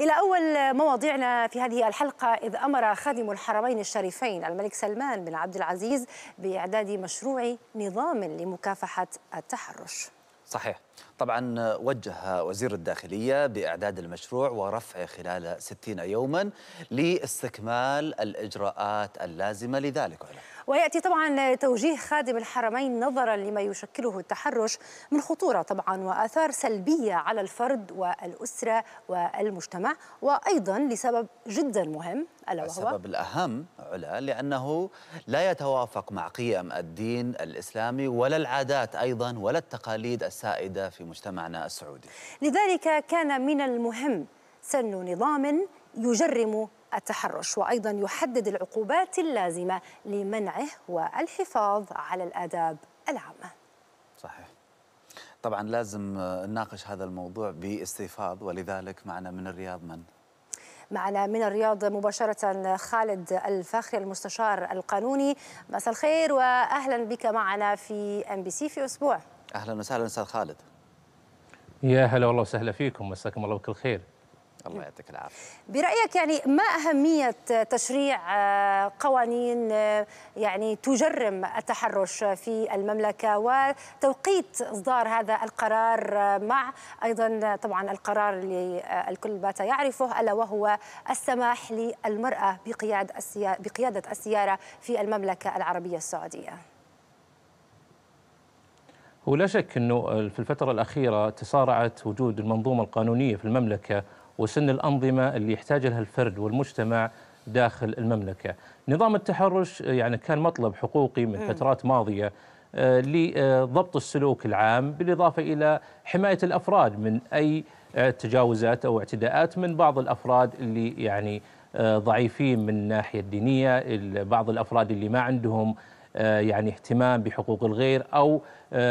إلى أول مواضيعنا في هذه الحلقة إذ أمر خادم الحرمين الشريفين الملك سلمان بن عبد العزيز بإعداد مشروع نظام لمكافحة التحرش صحيح طبعا وجه وزير الداخلية بإعداد المشروع ورفعه خلال 60 يوما لاستكمال الإجراءات اللازمة لذلك علم. ويأتي طبعا توجيه خادم الحرمين نظرا لما يشكله التحرش من خطورة طبعا وآثار سلبية على الفرد والأسرة والمجتمع وأيضا لسبب جدا مهم ألا وهو السبب الأهم علا لأنه لا يتوافق مع قيم الدين الإسلامي ولا العادات أيضا ولا التقاليد السائدة في مجتمعنا السعودي لذلك كان من المهم سن نظام يجرم التحرش وأيضا يحدد العقوبات اللازمة لمنعه والحفاظ على الآداب العامة صحيح طبعا لازم نناقش هذا الموضوع باستفاض ولذلك معنا من الرياض من؟ معنا من الرياض مباشرة خالد الفاخري المستشار القانوني مساء الخير وأهلا بك معنا في ام بي سي في أسبوع أهلا وسهلا أستاذ خالد يا هلا والله وسهلا فيكم مساكم الله بكل خير الله يعطيك العافيه برايك يعني ما اهميه تشريع آه، قوانين آه، يعني تجرم التحرش في المملكه وتوقيت اصدار هذا القرار آه، مع ايضا طبعا القرار اللي الكل بات يعرفه الا وهو السماح للمراه بقياده بقياده السياره في المملكه العربيه السعوديه ولا شك انه في الفتره الاخيره تسارعت وجود المنظومه القانونيه في المملكه وسن الأنظمة اللي يحتاج لها الفرد والمجتمع داخل المملكة نظام التحرش يعني كان مطلب حقوقي من فترات ماضية آه، لضبط السلوك العام بالإضافة إلى حماية الأفراد من أي تجاوزات أو اعتداءات من بعض الأفراد اللي يعني آه، ضعيفين من الناحية الدينية بعض الأفراد اللي ما عندهم آه، يعني اهتمام بحقوق الغير أو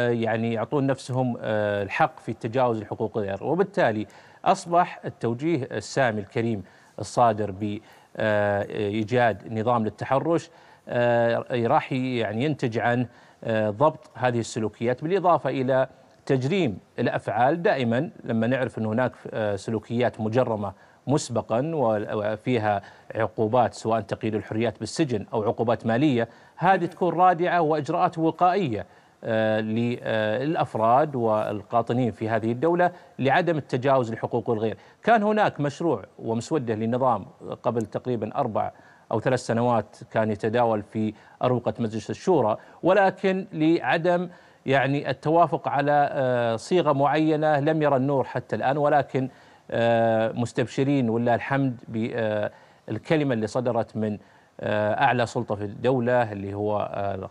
يعني يعطون نفسهم الحق في التجاوز لحقوق الغير وبالتالي أصبح التوجيه السامي الكريم الصادر بإيجاد نظام للتحرش آه، راح يعني ينتج عن آه، ضبط هذه السلوكيات بالإضافة إلى تجريم الأفعال دائما لما نعرف أن هناك آه، سلوكيات مجرمة مسبقا وفيها عقوبات سواء تقييد الحريات بالسجن أو عقوبات مالية هذه تكون رادعة وإجراءات وقائية آه، آه، للافراد والقاطنين في هذه الدوله لعدم التجاوز لحقوق الغير، كان هناك مشروع ومسوده للنظام قبل تقريبا اربع او ثلاث سنوات كان يتداول في اروقه مجلس الشورى ولكن لعدم يعني التوافق على آه، صيغه معينه لم يرى النور حتى الان ولكن مستبشرين ولله الحمد بالكلمه اللي صدرت من اعلى سلطه في الدوله اللي هو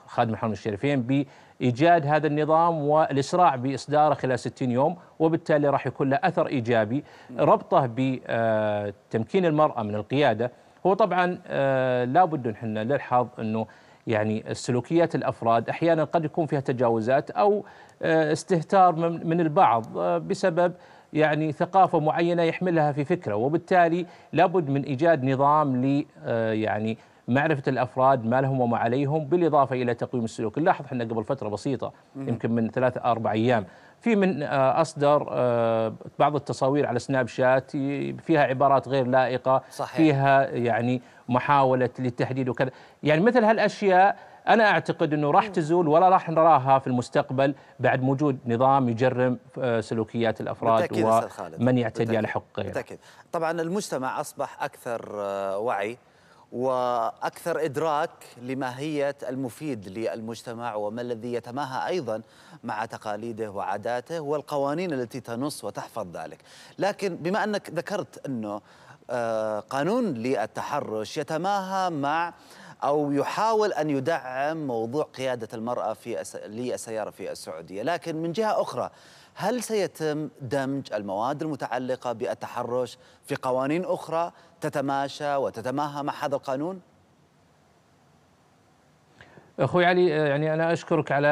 خادم الحرمين الشريفين ايجاد هذا النظام والاسراع باصداره خلال 60 يوم وبالتالي راح يكون له اثر ايجابي ربطه بتمكين المراه من القياده هو طبعا آه، لابد احنا نلحظ انه يعني سلوكيات الافراد احيانا قد يكون فيها تجاوزات او آه، استهتار من البعض آه، بسبب يعني ثقافة معينة يحملها في فكرة وبالتالي لابد من إيجاد نظام ل يعني معرفه الافراد ما لهم وما عليهم بالاضافه الى تقويم السلوك نلاحظ احنا قبل فتره بسيطه يمكن من ثلاثة اربع ايام في من آه، اصدر آه، بعض التصاوير على سناب شات فيها عبارات غير لائقه صحيح. فيها يعني محاوله للتحديد وكذا يعني مثل هالاشياء انا اعتقد انه راح تزول ولا راح نراها في المستقبل بعد وجود نظام يجرم آه، سلوكيات الافراد ومن يعتدي على حق غيره بالتاكيد طبعا المجتمع اصبح اكثر وعي واكثر ادراك لماهيه المفيد للمجتمع وما الذي يتماهى ايضا مع تقاليده وعاداته والقوانين التي تنص وتحفظ ذلك، لكن بما انك ذكرت انه آه، قانون للتحرش يتماهى مع او يحاول ان يدعم موضوع قياده المراه في للسياره في السعوديه، لكن من جهه اخرى هل سيتم دمج المواد المتعلقة بالتحرش في قوانين أخرى تتماشى وتتماهى مع هذا القانون؟ اخوي علي آه، يعني انا اشكرك على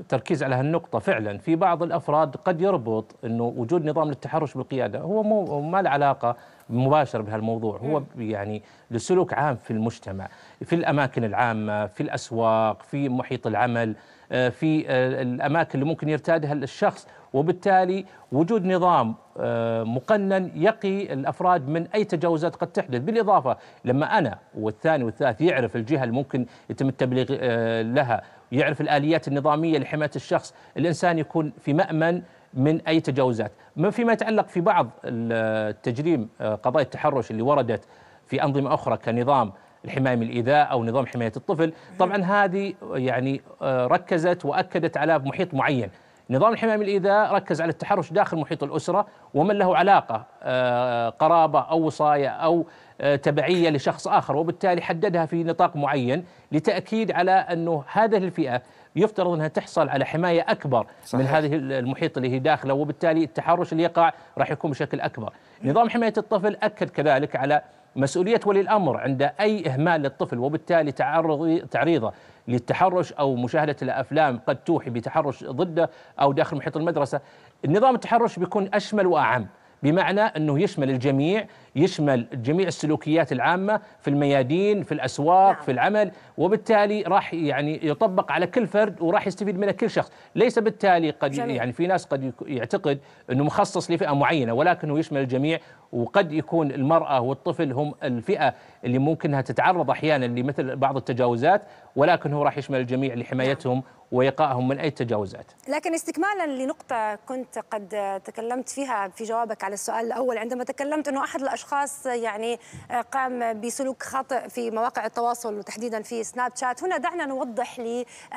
التركيز آه، على هالنقطه فعلا في بعض الافراد قد يربط انه وجود نظام للتحرش بالقياده هو مو ما له علاقه مباشر بهالموضوع هو يعني لسلوك عام في المجتمع في الاماكن العامه في الاسواق في محيط العمل آه، في الاماكن اللي ممكن يرتادها الشخص وبالتالي وجود نظام آه، مقنن يقي الافراد من اي تجاوزات قد تحدث بالاضافه لما انا والثاني والثالث يعرف الجهه اللي ممكن يتم التبليغ آه، لها يعرف الاليات النظاميه لحمايه الشخص الانسان يكون في مامن من اي تجاوزات ما فيما يتعلق في بعض التجريم آه، قضايا التحرش اللي وردت في انظمه اخرى كنظام الحمايه من الايذاء او نظام حمايه الطفل طبعا هذه يعني ركزت واكدت على محيط معين نظام الحماية من الإيذاء ركز على التحرش داخل محيط الأسرة ومن له علاقة آه، قرابة أو وصاية أو آه، تبعية لشخص آخر وبالتالي حددها في نطاق معين لتأكيد على أنه هذه الفئة يفترض انها تحصل على حمايه اكبر صحيح. من هذه المحيط اللي هي داخله وبالتالي التحرش اللي يقع راح يكون بشكل اكبر. نظام حمايه الطفل اكد كذلك على مسؤوليه ولي الامر عند اي اهمال للطفل وبالتالي تعرض تعريضه للتحرش او مشاهده الافلام قد توحي بتحرش ضده او داخل محيط المدرسه. نظام التحرش بيكون اشمل واعم بمعنى انه يشمل الجميع يشمل جميع السلوكيات العامة في الميادين في الأسواق نعم. في العمل وبالتالي راح يعني يطبق على كل فرد وراح يستفيد منه كل شخص ليس بالتالي قد جميل. يعني في ناس قد يعتقد أنه مخصص لفئة معينة ولكنه يشمل الجميع وقد يكون المرأة والطفل هم الفئة اللي ممكنها تتعرض أحيانا لمثل بعض التجاوزات ولكن هو راح يشمل الجميع لحمايتهم وإيقائهم من أي تجاوزات لكن استكمالا لنقطة كنت قد تكلمت فيها في جوابك على السؤال الأول عندما تكلمت أنه أحد الأشخاص أشخاص يعني آه، قام بسلوك خاطئ في مواقع التواصل وتحديدا في سناب شات هنا دعنا نوضح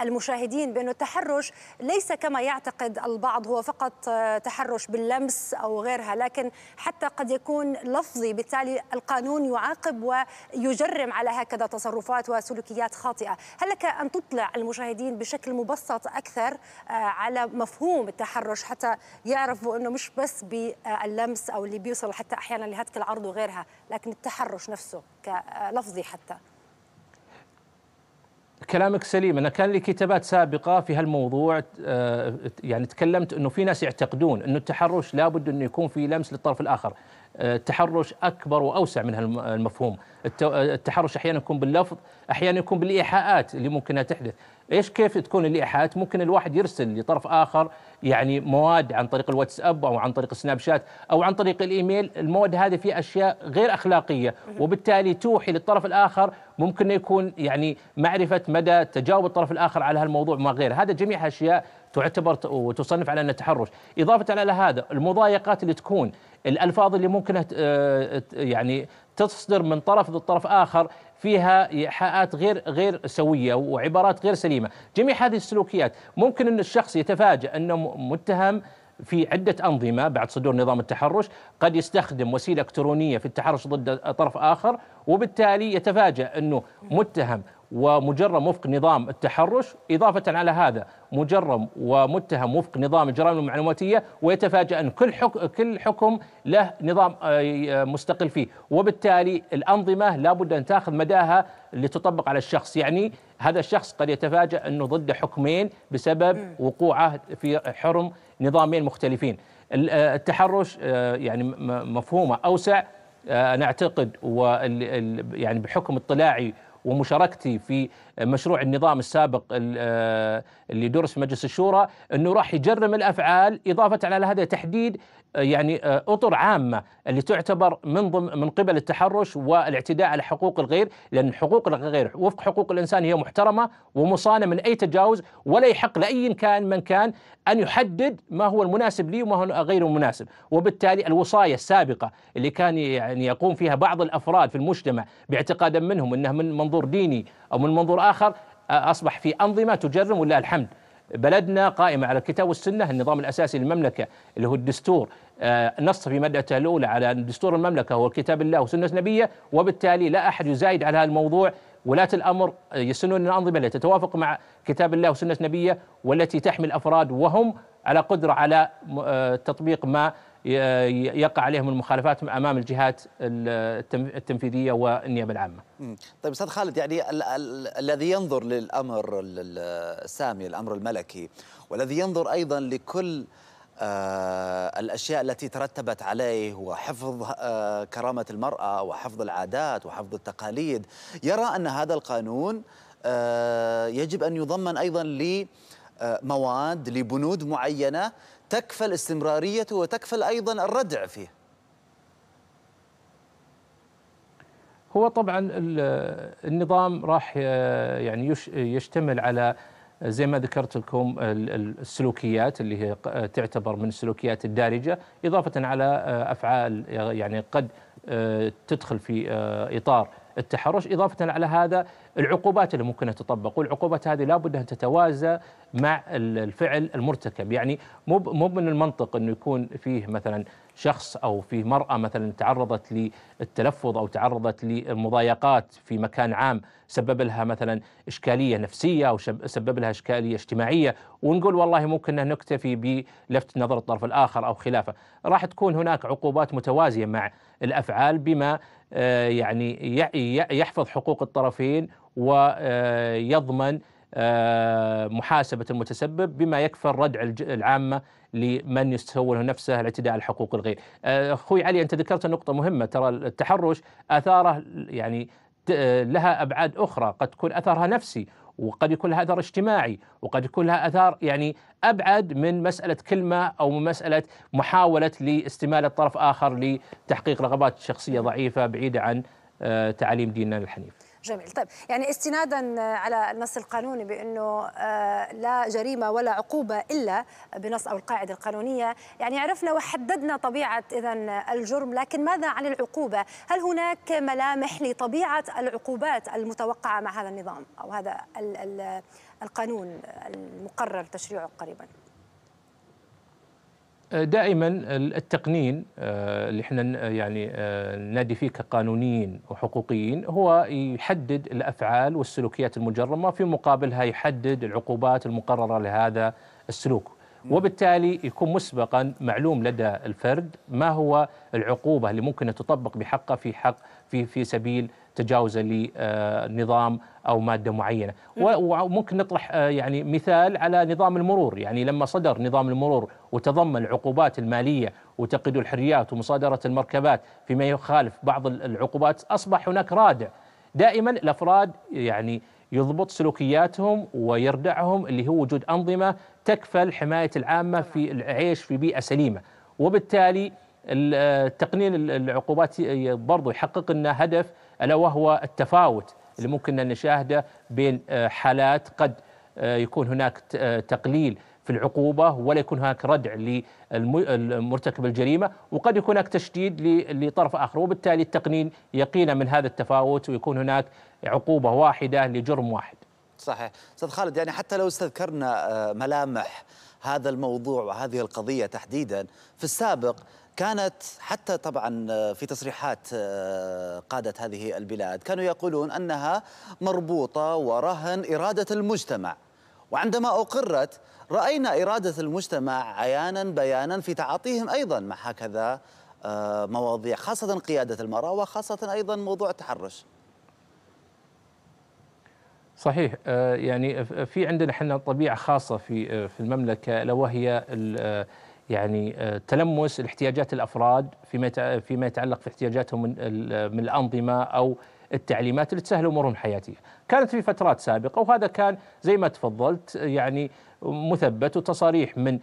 للمشاهدين بأنه التحرش ليس كما يعتقد البعض هو فقط آه، تحرش باللمس أو غيرها لكن حتى قد يكون لفظي بالتالي القانون يعاقب ويجرم على هكذا تصرفات وسلوكيات خاطئة هل لك أن تطلع المشاهدين بشكل مبسط أكثر آه، على مفهوم التحرش حتى يعرفوا أنه مش بس باللمس أو اللي بيوصل حتى أحيانا لهتك العاطفة الأرض وغيرها لكن التحرش نفسه كلفظي حتى كلامك سليم انا كان لي كتابات سابقه في هالموضوع آه، يعني تكلمت انه في ناس يعتقدون انه التحرش لابد انه يكون في لمس للطرف الاخر التحرش اكبر واوسع من المفهوم التحرش احيانا يكون باللفظ احيانا يكون بالايحاءات اللي ممكن تحدث ايش كيف تكون الايحاءات ممكن الواحد يرسل لطرف اخر يعني مواد عن طريق الواتساب او عن طريق السناب شات او عن طريق الايميل المواد هذه في اشياء غير اخلاقيه وبالتالي توحي للطرف الاخر ممكن يكون يعني معرفه مدى تجاوب الطرف الاخر على هالموضوع وما غيره هذا جميع اشياء تعتبر وتصنف على انها تحرش اضافه على هذا المضايقات اللي تكون الالفاظ اللي ممكن آه، يعني تصدر من طرف للطرف اخر فيها ايحاءات غير غير سويه وعبارات غير سليمه، جميع هذه السلوكيات ممكن ان الشخص يتفاجأ انه متهم في عدة أنظمة بعد صدور نظام التحرش قد يستخدم وسيلة إلكترونية في التحرش ضد طرف آخر وبالتالي يتفاجأ أنه متهم ومجرم وفق نظام التحرش إضافة على هذا مجرم ومتهم وفق نظام الجرائم المعلوماتية ويتفاجأ أن كل حكم, كل حكم له نظام آه، آه، مستقل فيه وبالتالي الأنظمة لابد أن تأخذ مداها لتطبق على الشخص يعني هذا الشخص قد يتفاجأ أنه ضده حكمين بسبب وقوعه في حرم نظامين مختلفين آه، التحرش يعني مفهومه أوسع أنا أعتقد يعني بحكم اطلاعي ومشاركتي في مشروع النظام السابق آه، اللي درس في مجلس الشورى انه راح يجرم الافعال اضافه على هذا تحديد يعني آه، اطر عامه اللي تعتبر من ضمن من قبل التحرش والاعتداء على حقوق الغير لان حقوق الغير وفق حقوق الانسان هي محترمه ومصانه من اي تجاوز ولا يحق لاي كان من كان ان يحدد ما هو المناسب لي وما هو غير المناسب وبالتالي الوصايه السابقه اللي كان يعني يقوم فيها بعض الافراد في المجتمع باعتقادا منهم انها من منظور ديني او من منظور اخر آه، اصبح في انظمه تجرم ولله الحمد بلدنا قائمة على الكتاب والسنة النظام الأساسي للمملكة اللي هو الدستور آه، نص في مادة الأولى على دستور المملكة هو كتاب الله وسنة نبيه وبالتالي لا أحد يزايد على هذا الموضوع ولاة الأمر يسنون الأنظمة التي تتوافق مع كتاب الله وسنة نبيه والتي تحمي الأفراد وهم على قدرة على آه، تطبيق ما يقع عليهم المخالفات امام الجهات التنفيذيه والنيابه العامه. طيب استاذ خالد يعني الذي ينظر للامر السامي الامر الملكي والذي ينظر ايضا لكل آه الاشياء التي ترتبت عليه وحفظ آه كرامه المراه وحفظ العادات وحفظ التقاليد يرى ان هذا القانون آه يجب ان يضمن ايضا ل آه، مواد لبنود معينه تكفل استمراريته وتكفل أيضا الردع فيه هو طبعا النظام راح آه، يعني يشتمل على آه، زي ما ذكرت لكم السلوكيات اللي هي تعتبر من السلوكيات الدارجه اضافه على آه، افعال يعني قد تدخل في اطار التحرش اضافه على هذا العقوبات اللي ممكن تطبق والعقوبات هذه لابد أن تتوازى مع الفعل المرتكب يعني مو مو من المنطق أنه يكون فيه مثلا شخص أو فيه مرأة مثلا تعرضت للتلفظ أو تعرضت للمضايقات في مكان عام سبب لها مثلا إشكالية نفسية أو سبب لها إشكالية اجتماعية ونقول والله ممكن نكتفي بلفت نظر الطرف الآخر أو خلافه راح تكون هناك عقوبات متوازية مع الأفعال بما آه، يعني يحفظ حقوق الطرفين ويضمن آه، محاسبة المتسبب بما يكفل ردع العامة لمن يسوله نفسه الاعتداء على حقوق الغير آه، أخوي علي أنت ذكرت نقطة مهمة ترى التحرش آثاره يعني لها أبعاد أخرى قد تكون أثرها نفسي وقد يكون لها اثر اجتماعي وقد يكون لها اثار يعني ابعد من مساله كلمه او من مساله محاوله لاستماله طرف اخر لتحقيق رغبات شخصيه ضعيفه بعيده عن آه، تعاليم ديننا الحنيف. جميل طيب يعني استنادا على النص القانوني بأنه آه، لا جريمة ولا عقوبة إلا بنص أو القاعدة القانونية يعني عرفنا وحددنا طبيعة إذا الجرم لكن ماذا عن العقوبة هل هناك ملامح لطبيعة العقوبات المتوقعة مع هذا النظام أو هذا القانون المقرر تشريعه قريباً دائما التقنين آه، اللي احنا يعني آه، نادي فيه كقانونيين وحقوقيين هو يحدد الافعال والسلوكيات المجرمه في مقابلها يحدد العقوبات المقرره لهذا السلوك وبالتالي يكون مسبقا معلوم لدى الفرد ما هو العقوبه اللي ممكن تطبق بحقه في حق في في سبيل تجاوزه لنظام او ماده معينه وممكن نطرح آه، يعني مثال على نظام المرور يعني لما صدر نظام المرور وتضمن العقوبات الماليه وتقييد الحريات ومصادره المركبات فيما يخالف بعض العقوبات اصبح هناك رادع دائما الافراد يعني يضبط سلوكياتهم ويردعهم اللي هو وجود انظمه تكفل حمايه العامه في العيش في بيئه سليمه وبالتالي التقنين آه، العقوبات برضو يحقق لنا هدف الا وهو التفاوت اللي ممكن ان نشاهده بين آه، حالات قد آه، يكون هناك تقليل في العقوبة ولا يكون هناك ردع لمرتكب الجريمة وقد يكون هناك تشديد لطرف آخر وبالتالي التقنين يقينا من هذا التفاوت ويكون هناك عقوبة واحدة لجرم واحد صحيح أستاذ خالد يعني حتى لو استذكرنا ملامح هذا الموضوع وهذه القضية تحديدا في السابق كانت حتى طبعا في تصريحات آه، قادة هذه البلاد كانوا يقولون أنها مربوطة ورهن إرادة المجتمع وعندما أقرت رأينا إرادة المجتمع عيانا بيانا في تعاطيهم أيضا مع هكذا آه، مواضيع خاصة قيادة المرأة وخاصة أيضا موضوع التحرش صحيح آه، يعني في عندنا احنا طبيعه خاصه في آه، في المملكه الا وهي آه، يعني تلمس الاحتياجات الافراد فيما فيما يتعلق في احتياجاتهم من من الانظمه او التعليمات اللي تسهل امورهم الحياتيه. كانت في فترات سابقه وهذا كان زي ما تفضلت يعني مثبت وتصاريح من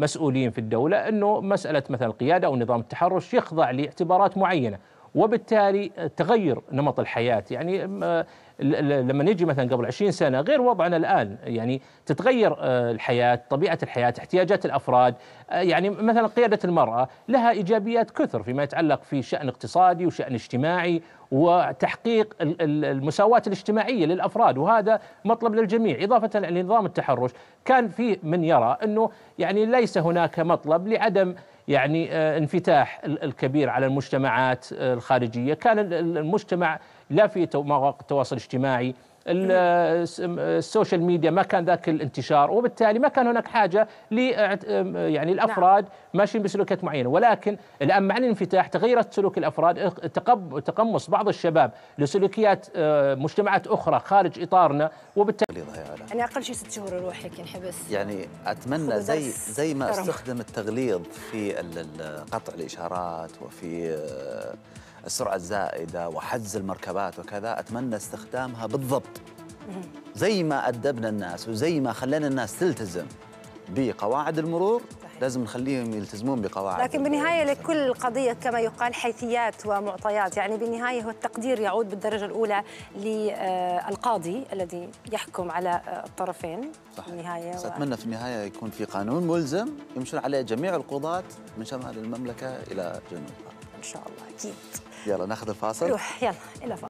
مسؤولين في الدوله انه مساله مثلا القياده او نظام التحرش يخضع لاعتبارات معينه، وبالتالي تغير نمط الحياة يعني آه، لما نجي مثلا قبل 20 سنه غير وضعنا الان يعني تتغير آه، الحياه طبيعه الحياه احتياجات الافراد آه، يعني مثلا قياده المراه لها ايجابيات كثر فيما يتعلق في شان اقتصادي وشان اجتماعي وتحقيق المساواة الاجتماعية للأفراد وهذا مطلب للجميع إضافة لنظام التحرش كان في من يرى أنه يعني ليس هناك مطلب لعدم يعني آه، انفتاح الكبير على المجتمعات الخارجية كان المجتمع لا في مواقع التواصل الاجتماعي السوشيال ميديا ما كان ذاك الانتشار وبالتالي ما كان هناك حاجه ل يعني نعم. الافراد نعم. ماشيين بسلوكيات معينه ولكن الان مع الانفتاح تغيرت سلوك الافراد تقمص بعض الشباب لسلوكيات آه، مجتمعات اخرى خارج اطارنا وبالتالي انا يعني اقل شيء ست شهور اروح هيك يعني, يعني اتمنى زي زي ما استخدم التغليظ في قطع الاشارات وفي آه، السرعه الزائده وحجز المركبات وكذا اتمنى استخدامها بالضبط زي ما ادبنا الناس وزي ما خلينا الناس تلتزم بقواعد المرور لازم نخليهم يلتزمون بقواعد لكن بالنهايه لكل قضيه كما يقال حيثيات ومعطيات يعني بالنهايه هو التقدير يعود بالدرجه الاولى للقاضي الذي يحكم على الطرفين صحيح. في النهايه ساتمنى و... في النهايه يكون في قانون ملزم يمشون عليه جميع القضاه من شمال المملكه الى جنوبها ان شاء الله اكيد يلا ناخذ الفاصل روح يلا إلى فاصل